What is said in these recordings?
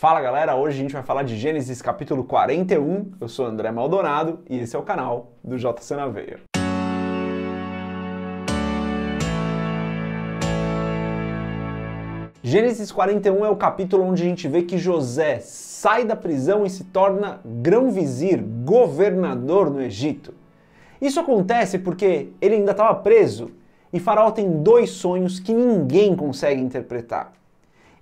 Fala galera, hoje a gente vai falar de Gênesis capítulo 41. Eu sou André Maldonado e esse é o canal do JC na Veia. Gênesis 41 é o capítulo onde a gente vê que José sai da prisão e se torna grão-vizir, governador no Egito. Isso acontece porque ele ainda estava preso e Faraó tem dois sonhos que ninguém consegue interpretar.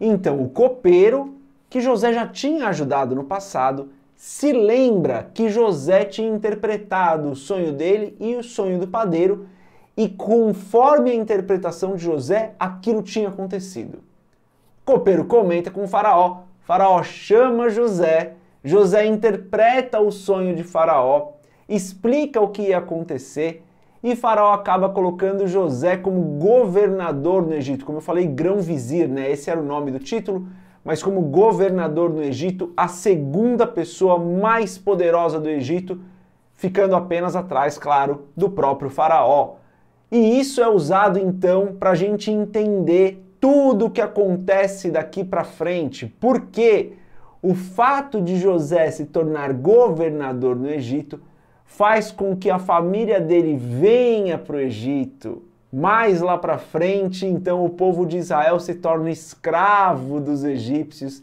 Então, o copeiro que José já tinha ajudado no passado, se lembra que José tinha interpretado o sonho dele e o sonho do padeiro, e conforme a interpretação de José, aquilo tinha acontecido. copeiro comenta com o Faraó. faraó chama José, José interpreta o sonho de Faraó, explica o que ia acontecer e Faraó acaba colocando José como governador no Egito. Como eu falei, grão-vizir, né? Esse era o nome do título mas como governador no Egito, a segunda pessoa mais poderosa do Egito, ficando apenas atrás, claro, do próprio Faraó. E isso é usado então para a gente entender tudo o que acontece daqui para frente, porque o fato de José se tornar governador no Egito faz com que a família dele venha para o Egito, mais lá para frente, então o povo de Israel se torna escravo dos egípcios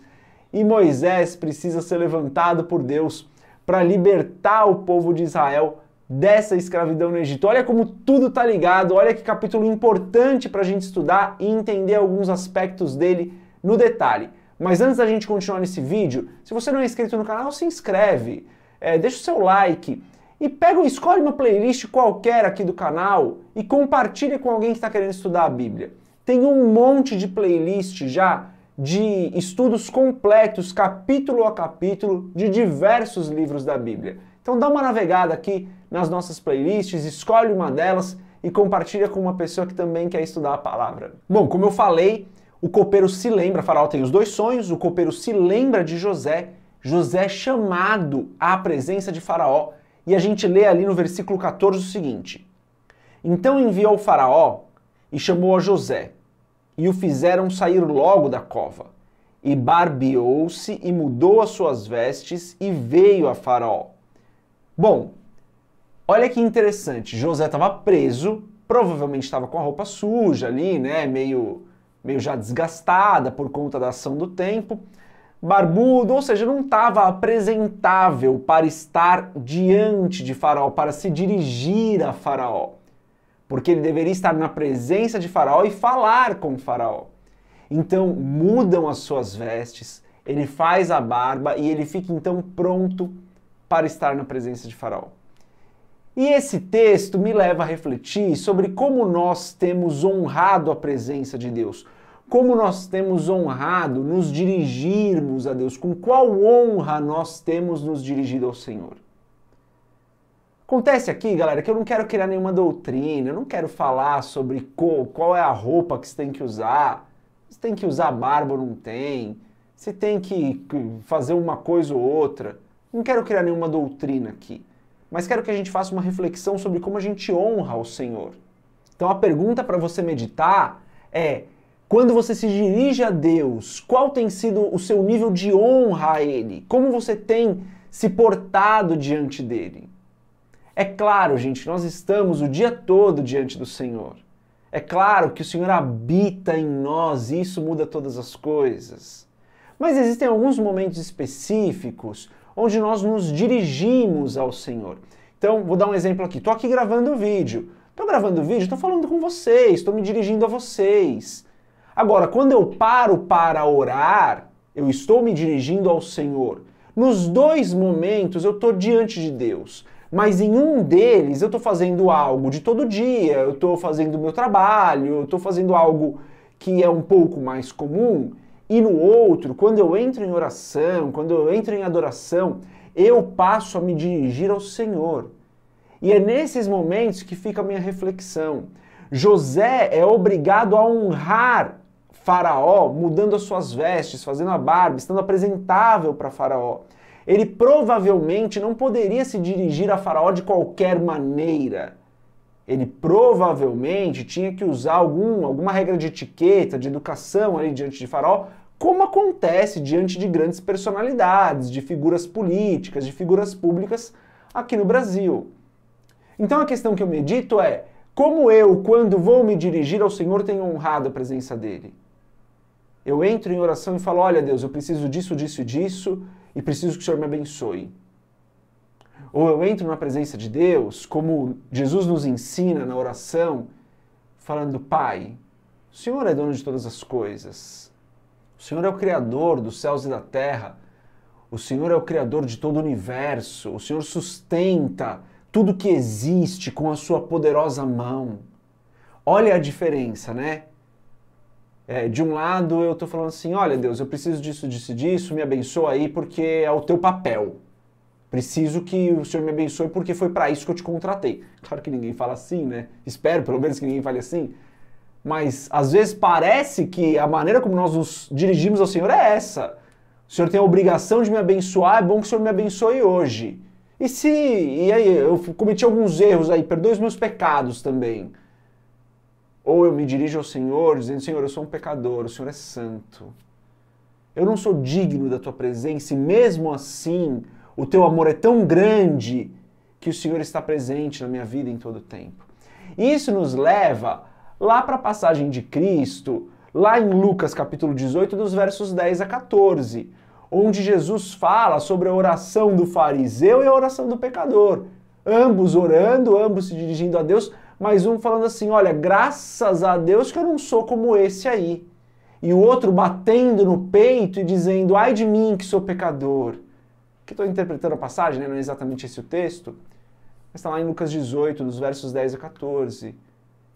e Moisés precisa ser levantado por Deus para libertar o povo de Israel dessa escravidão no Egito. Olha como tudo está ligado, olha que capítulo importante para a gente estudar e entender alguns aspectos dele no detalhe. Mas antes da gente continuar nesse vídeo, se você não é inscrito no canal, se inscreve, é, deixa o seu like, e pega, escolhe uma playlist qualquer aqui do canal e compartilha com alguém que está querendo estudar a Bíblia. Tem um monte de playlist já de estudos completos, capítulo a capítulo, de diversos livros da Bíblia. Então dá uma navegada aqui nas nossas playlists, escolhe uma delas e compartilha com uma pessoa que também quer estudar a palavra. Bom, como eu falei, o copeiro se lembra, Faraó tem os dois sonhos, o copeiro se lembra de José, José é chamado à presença de Faraó e a gente lê ali no versículo 14 o seguinte: Então enviou o Faraó e chamou a José, e o fizeram sair logo da cova. E barbeou-se e mudou as suas vestes e veio a Faraó. Bom, olha que interessante. José estava preso, provavelmente estava com a roupa suja ali, né? Meio, meio já desgastada por conta da ação do tempo barbudo, ou seja, não estava apresentável para estar diante de Faraó, para se dirigir a Faraó. Porque ele deveria estar na presença de Faraó e falar com Faraó. Então mudam as suas vestes, ele faz a barba e ele fica então pronto para estar na presença de Faraó. E esse texto me leva a refletir sobre como nós temos honrado a presença de Deus, como nós temos honrado nos dirigirmos a Deus, com qual honra nós temos nos dirigido ao Senhor. Acontece aqui, galera, que eu não quero criar nenhuma doutrina, eu não quero falar sobre qual, qual é a roupa que você tem que usar, se tem que usar barba ou não tem, se tem que fazer uma coisa ou outra. Não quero criar nenhuma doutrina aqui, mas quero que a gente faça uma reflexão sobre como a gente honra o Senhor. Então a pergunta para você meditar é: quando você se dirige a Deus, qual tem sido o seu nível de honra a Ele? Como você tem se portado diante dele? É claro, gente, nós estamos o dia todo diante do Senhor. É claro que o Senhor habita em nós e isso muda todas as coisas. Mas existem alguns momentos específicos onde nós nos dirigimos ao Senhor. Então, vou dar um exemplo aqui. Estou aqui gravando um vídeo. Estou gravando um vídeo, estou falando com vocês, estou me dirigindo a vocês. Agora, quando eu paro para orar, eu estou me dirigindo ao Senhor. Nos dois momentos eu estou diante de Deus, mas em um deles eu estou fazendo algo de todo dia, eu estou fazendo meu trabalho, eu estou fazendo algo que é um pouco mais comum, e no outro, quando eu entro em oração, quando eu entro em adoração, eu passo a me dirigir ao Senhor. E é nesses momentos que fica a minha reflexão. José é obrigado a honrar Faraó, mudando as suas vestes, fazendo a barba, estando apresentável para Faraó. Ele provavelmente não poderia se dirigir a Faraó de qualquer maneira. Ele provavelmente tinha que usar algum, alguma regra de etiqueta, de educação ali diante de Faraó, como acontece diante de grandes personalidades, de figuras políticas, de figuras públicas aqui no Brasil. Então a questão que eu medito é: como eu, quando vou me dirigir ao Senhor, tenho honrado a presença dele? Eu entro em oração e falo: Olha, Deus, eu preciso disso, disso e disso, e preciso que o Senhor me abençoe. Ou eu entro na presença de Deus, como Jesus nos ensina na oração, falando: Pai, o Senhor é dono de todas as coisas. O Senhor é o Criador dos céus e da terra. O Senhor é o Criador de todo o universo. O Senhor sustenta tudo que existe com a sua poderosa mão. Olha a diferença, né? É, de um lado, eu estou falando assim: olha, Deus, eu preciso disso, disso, disso, me abençoa aí porque é o teu papel. Preciso que o Senhor me abençoe porque foi para isso que eu te contratei. Claro que ninguém fala assim, né? Espero pelo menos que ninguém fale assim. Mas às vezes parece que a maneira como nós nos dirigimos ao Senhor é essa. O Senhor tem a obrigação de me abençoar, é bom que o Senhor me abençoe hoje. E se. E aí, eu cometi alguns erros aí, perdoe os meus pecados também. Ou eu me dirijo ao Senhor dizendo: Senhor, eu sou um pecador, o Senhor é santo. Eu não sou digno da tua presença e mesmo assim o teu amor é tão grande que o Senhor está presente na minha vida em todo o tempo. E isso nos leva lá para a passagem de Cristo, lá em Lucas capítulo 18, dos versos 10 a 14, onde Jesus fala sobre a oração do fariseu e a oração do pecador. Ambos orando, ambos se dirigindo a Deus, mas um falando assim: olha, graças a Deus que eu não sou como esse aí. E o outro batendo no peito e dizendo: ai de mim que sou pecador. Que estou interpretando a passagem, né? não é exatamente esse o texto, mas está lá em Lucas 18, dos versos 10 a 14.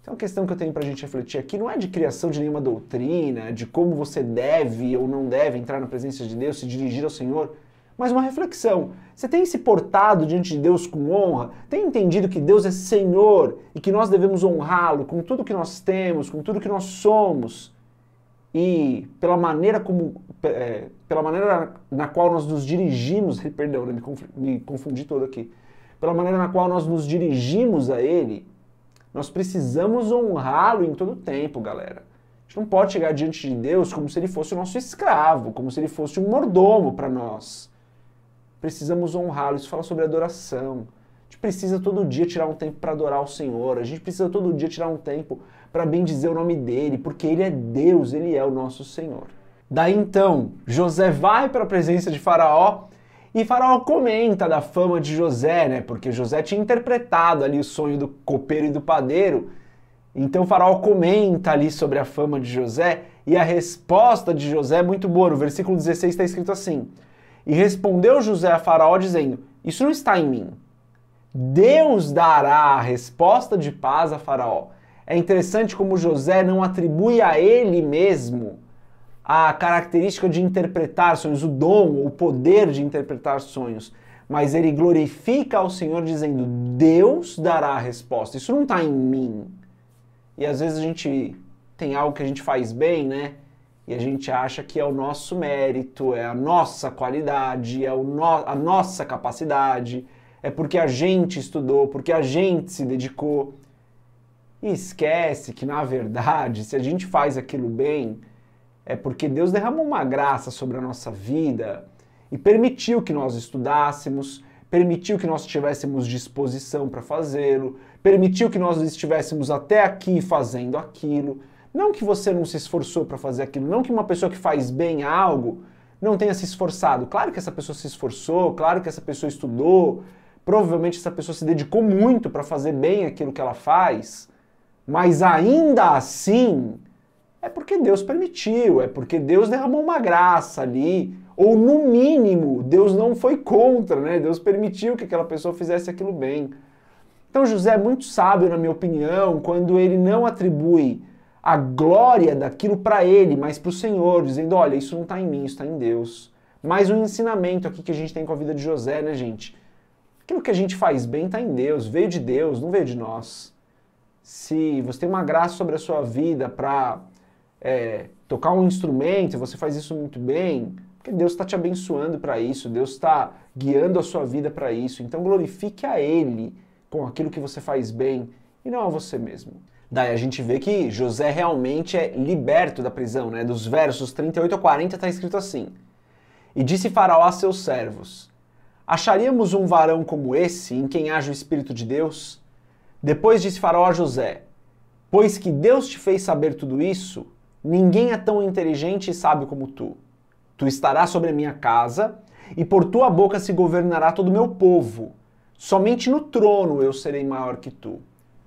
Então é a questão que eu tenho para a gente refletir aqui não é de criação de nenhuma doutrina, de como você deve ou não deve entrar na presença de Deus, se dirigir ao Senhor mas uma reflexão. Você tem se portado diante de Deus com honra? Tem entendido que Deus é Senhor e que nós devemos honrá-lo com tudo que nós temos, com tudo que nós somos? E pela maneira como é, pela maneira na qual nós nos dirigimos, perdão, né, me confundi todo aqui. Pela maneira na qual nós nos dirigimos a ele, nós precisamos honrá-lo em todo tempo, galera. A gente não pode chegar diante de Deus como se ele fosse o nosso escravo, como se ele fosse um mordomo para nós precisamos honrá-lo. Isso fala sobre adoração. A gente precisa todo dia tirar um tempo para adorar o Senhor. A gente precisa todo dia tirar um tempo para bendizer o nome dele, porque ele é Deus, ele é o nosso Senhor. Daí então, José vai para a presença de Faraó e Faraó comenta da fama de José, né? Porque José tinha interpretado ali o sonho do copeiro e do padeiro. Então Faraó comenta ali sobre a fama de José e a resposta de José é muito boa. No versículo 16 está escrito assim: e respondeu José a Faraó, dizendo: Isso não está em mim. Deus dará a resposta de paz a Faraó. É interessante como José não atribui a ele mesmo a característica de interpretar sonhos, o dom, o poder de interpretar sonhos, mas ele glorifica ao Senhor dizendo: Deus dará a resposta. Isso não está em mim. E às vezes a gente tem algo que a gente faz bem, né? e a gente acha que é o nosso mérito, é a nossa qualidade, é no a nossa capacidade, é porque a gente estudou, porque a gente se dedicou. E esquece que, na verdade, se a gente faz aquilo bem, é porque Deus derramou uma graça sobre a nossa vida e permitiu que nós estudássemos, permitiu que nós tivéssemos disposição para fazê-lo, permitiu que nós estivéssemos até aqui fazendo aquilo. Não que você não se esforçou para fazer aquilo, não que uma pessoa que faz bem algo não tenha se esforçado. Claro que essa pessoa se esforçou, claro que essa pessoa estudou, provavelmente essa pessoa se dedicou muito para fazer bem aquilo que ela faz, mas ainda assim é porque Deus permitiu, é porque Deus derramou uma graça ali, ou no mínimo, Deus não foi contra, né? Deus permitiu que aquela pessoa fizesse aquilo bem. Então José é muito sábio, na minha opinião, quando ele não atribui a glória daquilo para ele, mas para o Senhor, dizendo: olha, isso não está em mim, isso está em Deus. Mais um ensinamento aqui que a gente tem com a vida de José, né, gente? Aquilo que a gente faz bem está em Deus, veio de Deus, não veio de nós. Se você tem uma graça sobre a sua vida para é, tocar um instrumento, você faz isso muito bem, porque Deus está te abençoando para isso, Deus está guiando a sua vida para isso. Então glorifique a Ele com aquilo que você faz bem e não a você mesmo. Daí a gente vê que José realmente é liberto da prisão, né? Dos versos 38 a 40 está escrito assim: E disse Faraó a seus servos: Acharíamos um varão como esse, em quem haja o Espírito de Deus? Depois disse Faraó a José: Pois que Deus te fez saber tudo isso, ninguém é tão inteligente e sábio como tu. Tu estarás sobre a minha casa, e por tua boca se governará todo o meu povo. Somente no trono eu serei maior que tu.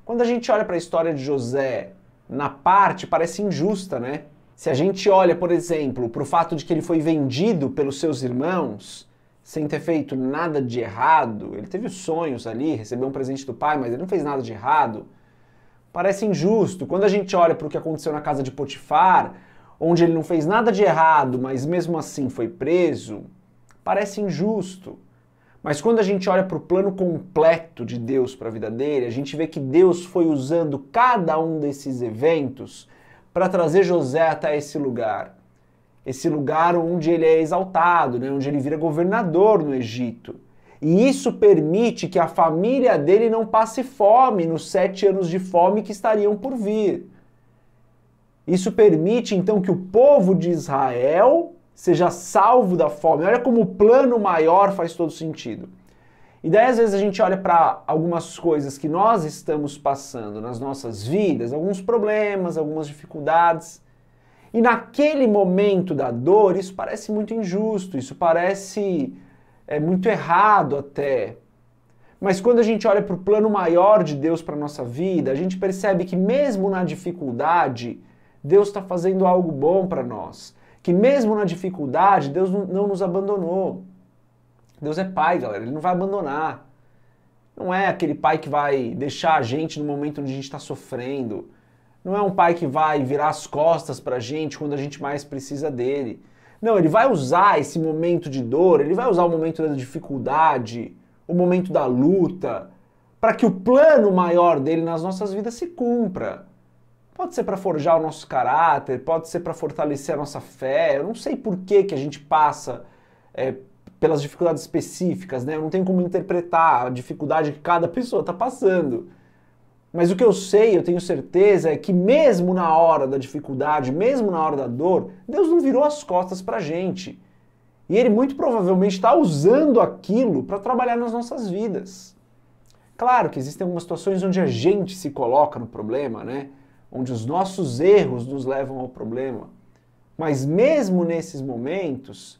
Quando a gente olha para a história de José, na parte, parece injusta, né? Se a gente olha, por exemplo, para o fato de que ele foi vendido pelos seus irmãos, sem ter feito nada de errado, ele teve sonhos ali, recebeu um presente do pai, mas ele não fez nada de errado, parece injusto. Quando a gente olha para o que aconteceu na casa de Potifar, onde ele não fez nada de errado, mas mesmo assim foi preso, parece injusto. Mas quando a gente olha para o plano completo de Deus para a vida dele, a gente vê que Deus foi usando cada um desses eventos para trazer José até esse lugar. Esse lugar onde ele é exaltado, né? onde ele vira governador no Egito. E isso permite que a família dele não passe fome nos sete anos de fome que estariam por vir. Isso permite então que o povo de Israel seja salvo da fome. Olha como o plano maior faz todo sentido. E daí às vezes a gente olha para algumas coisas que nós estamos passando nas nossas vidas, alguns problemas, algumas dificuldades, e naquele momento da dor, isso parece muito injusto, isso parece é, muito errado até. Mas quando a gente olha para o plano maior de Deus para a nossa vida, a gente percebe que mesmo na dificuldade, Deus está fazendo algo bom para nós que mesmo na dificuldade, Deus não nos abandonou. Deus é pai, galera, ele não vai abandonar. Não é aquele pai que vai deixar a gente no momento onde a gente está sofrendo. Não é um pai que vai virar as costas para a gente quando a gente mais precisa dele. Não, ele vai usar esse momento de dor, ele vai usar o momento da dificuldade, o momento da luta, para que o plano maior dele nas nossas vidas se cumpra. Pode ser para forjar o nosso caráter, pode ser para fortalecer a nossa fé. Eu não sei por que, que a gente passa é, pelas dificuldades específicas, né? Eu não tenho como interpretar a dificuldade que cada pessoa está passando. Mas o que eu sei, eu tenho certeza, é que mesmo na hora da dificuldade, mesmo na hora da dor, Deus não virou as costas para a gente. E Ele muito provavelmente está usando aquilo para trabalhar nas nossas vidas. Claro que existem algumas situações onde a gente se coloca no problema, né? onde os nossos erros nos levam ao problema. Mas mesmo nesses momentos,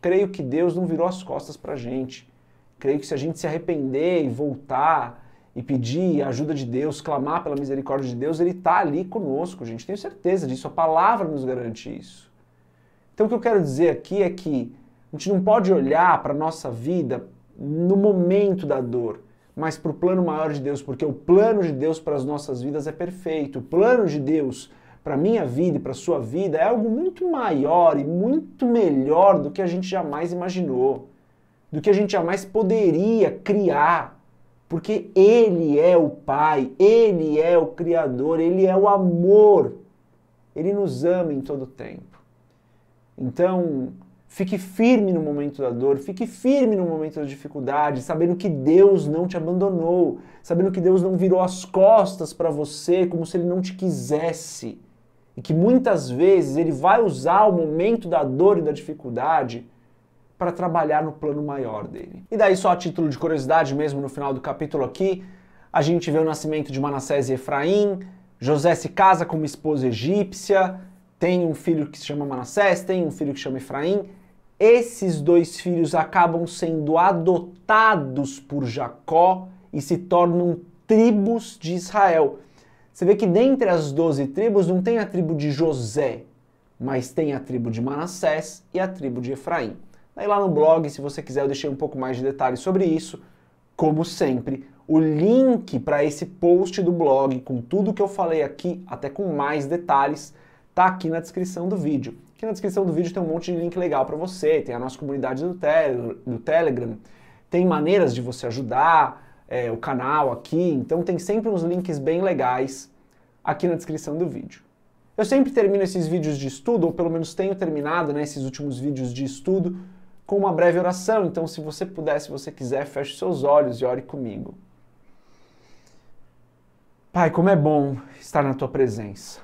creio que Deus não virou as costas para a gente. Creio que se a gente se arrepender e voltar e pedir a ajuda de Deus, clamar pela misericórdia de Deus, Ele está ali conosco, gente. Tenho certeza disso. A palavra nos garante isso. Então, o que eu quero dizer aqui é que a gente não pode olhar para a nossa vida no momento da dor mas para o plano maior de Deus, porque o plano de Deus para as nossas vidas é perfeito. O plano de Deus para minha vida e para sua vida é algo muito maior e muito melhor do que a gente jamais imaginou, do que a gente jamais poderia criar, porque ele é o Pai, ele é o criador, ele é o amor. Ele nos ama em todo o tempo. Então, Fique firme no momento da dor, fique firme no momento da dificuldade, sabendo que Deus não te abandonou, sabendo que Deus não virou as costas para você como se ele não te quisesse. E que muitas vezes ele vai usar o momento da dor e da dificuldade para trabalhar no plano maior dele. E daí, só a título de curiosidade, mesmo no final do capítulo aqui, a gente vê o nascimento de Manassés e Efraim, José se casa com uma esposa egípcia, tem um filho que se chama Manassés, tem um filho que se chama Efraim esses dois filhos acabam sendo adotados por Jacó e se tornam tribos de Israel. Você vê que dentre as doze tribos não tem a tribo de José, mas tem a tribo de Manassés e a tribo de Efraim. Aí lá no blog, se você quiser, eu deixei um pouco mais de detalhes sobre isso. Como sempre, o link para esse post do blog com tudo que eu falei aqui, até com mais detalhes, tá aqui na descrição do vídeo. Aqui na descrição do vídeo tem um monte de link legal para você, tem a nossa comunidade do, tele, do Telegram, tem maneiras de você ajudar é, o canal aqui, então tem sempre uns links bem legais aqui na descrição do vídeo. Eu sempre termino esses vídeos de estudo, ou pelo menos tenho terminado né, esses últimos vídeos de estudo, com uma breve oração. Então, se você puder, se você quiser, feche seus olhos e ore comigo. Pai, como é bom estar na tua presença.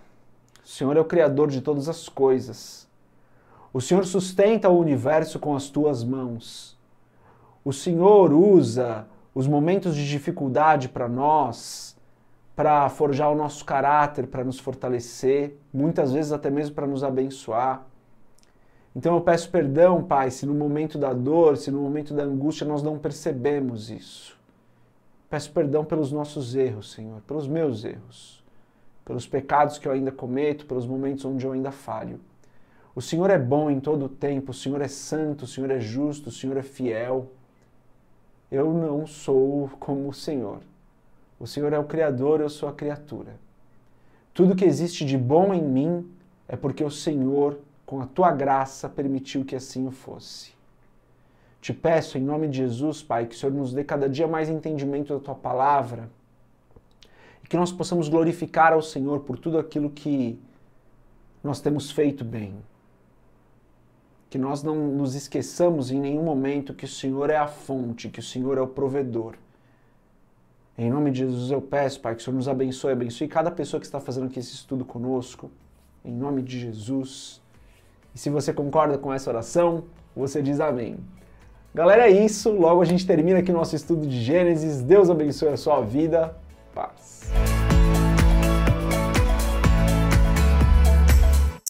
O Senhor é o Criador de todas as coisas. O Senhor sustenta o universo com as tuas mãos. O Senhor usa os momentos de dificuldade para nós, para forjar o nosso caráter, para nos fortalecer, muitas vezes até mesmo para nos abençoar. Então eu peço perdão, Pai, se no momento da dor, se no momento da angústia nós não percebemos isso. Peço perdão pelos nossos erros, Senhor, pelos meus erros pelos pecados que eu ainda cometo, pelos momentos onde eu ainda falho. O Senhor é bom em todo o tempo, o Senhor é santo, o Senhor é justo, o Senhor é fiel. Eu não sou como o Senhor. O Senhor é o Criador, eu sou a criatura. Tudo que existe de bom em mim é porque o Senhor, com a tua graça, permitiu que assim o fosse. Te peço, em nome de Jesus, Pai, que o Senhor nos dê cada dia mais entendimento da tua palavra que nós possamos glorificar ao Senhor por tudo aquilo que nós temos feito bem. Que nós não nos esqueçamos em nenhum momento que o Senhor é a fonte, que o Senhor é o provedor. Em nome de Jesus eu peço, Pai, que o Senhor nos abençoe, abençoe cada pessoa que está fazendo aqui esse estudo conosco. Em nome de Jesus. E se você concorda com essa oração, você diz amém. Galera, é isso. Logo a gente termina aqui o nosso estudo de Gênesis. Deus abençoe a sua vida. Boss.